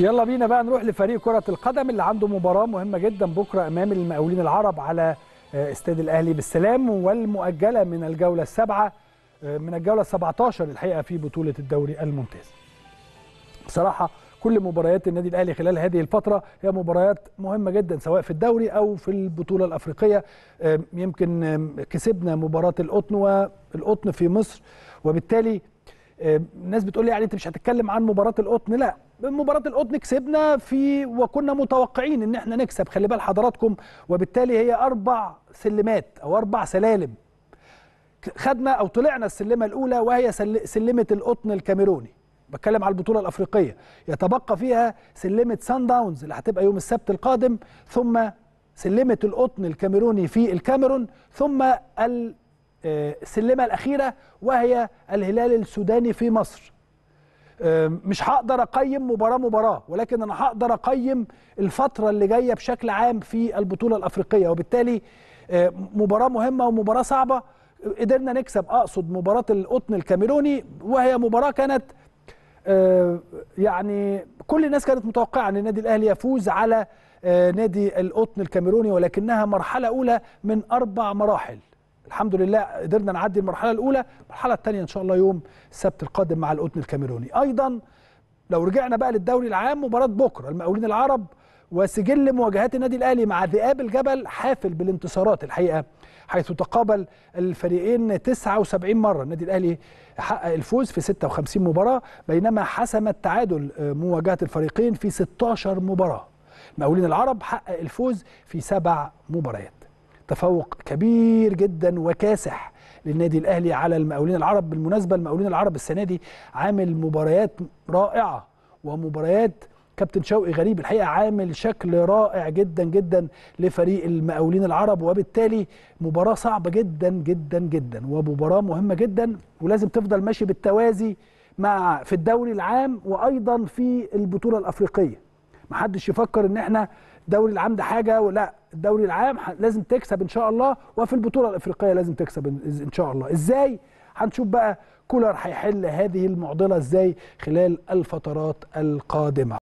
يلا بينا بقى نروح لفريق كرة القدم اللي عنده مباراة مهمة جدا بكرة أمام المقاولين العرب على آه، استاد الأهلي بالسلام والمؤجلة من الجولة السابعة آه، من الجولة 17 الحقيقة في بطولة الدوري الممتاز. بصراحة كل مباريات النادي الاهلي خلال هذه الفتره هي مباريات مهمه جدا سواء في الدوري او في البطوله الافريقيه يمكن كسبنا مباراه القطن والقطن في مصر وبالتالي ناس بتقول لي يعني انت مش هتتكلم عن مباراه القطن لا مباراه القطن كسبنا في وكنا متوقعين ان احنا نكسب خلي بال حضراتكم وبالتالي هي اربع سلمات او اربع سلالم خدنا او طلعنا السلمه الاولى وهي سلمه القطن الكاميروني بتكلم على البطوله الافريقيه يتبقى فيها سلمه سان داونز اللي هتبقى يوم السبت القادم ثم سلمه القطن الكاميروني في الكاميرون ثم ال السلمه آه، الأخيرة وهي الهلال السوداني في مصر مش هقدر أقيم مباراة مباراة ولكن أنا هقدر أقيم الفترة اللي جاية بشكل عام في البطولة الأفريقية وبالتالي آه، مباراة مهمة ومباراة صعبة قدرنا نكسب أقصد مباراة القطن الكاميروني وهي مباراة كانت آه، يعني كل الناس كانت متوقعة أن النادي الأهلي يفوز على نادي القطن الكاميروني ولكنها مرحلة أولى من أربع مراحل الحمد لله قدرنا نعدي المرحله الاولى المرحله الثانيه ان شاء الله يوم السبت القادم مع القطن الكاميروني ايضا لو رجعنا بقى للدوري العام مباراه بكره المقاولين العرب وسجل مواجهات النادي الاهلي مع ذئاب الجبل حافل بالانتصارات الحقيقه حيث تقابل الفريقين 79 مره النادي الاهلي حقق الفوز في 56 مباراه بينما حسم التعادل مواجهه الفريقين في 16 مباراه المقاولين العرب حقق الفوز في سبع مباريات تفوق كبير جدا وكاسح للنادي الاهلي على المقاولين العرب بالمناسبه المقاولين العرب السنه دي عامل مباريات رائعه ومباريات كابتن شوقي غريب الحقيقه عامل شكل رائع جدا جدا لفريق المقاولين العرب وبالتالي مباراه صعبه جدا جدا جدا ومباراه مهمه جدا ولازم تفضل ماشي بالتوازي مع في الدوري العام وايضا في البطوله الافريقيه محدش يفكر ان احنا الدوري العام ده حاجه ولا الدوري العام لازم تكسب ان شاء الله وفي البطوله الافريقيه لازم تكسب ان شاء الله ازاي هنشوف بقى كولر هيحل هذه المعضله ازاي خلال الفترات القادمه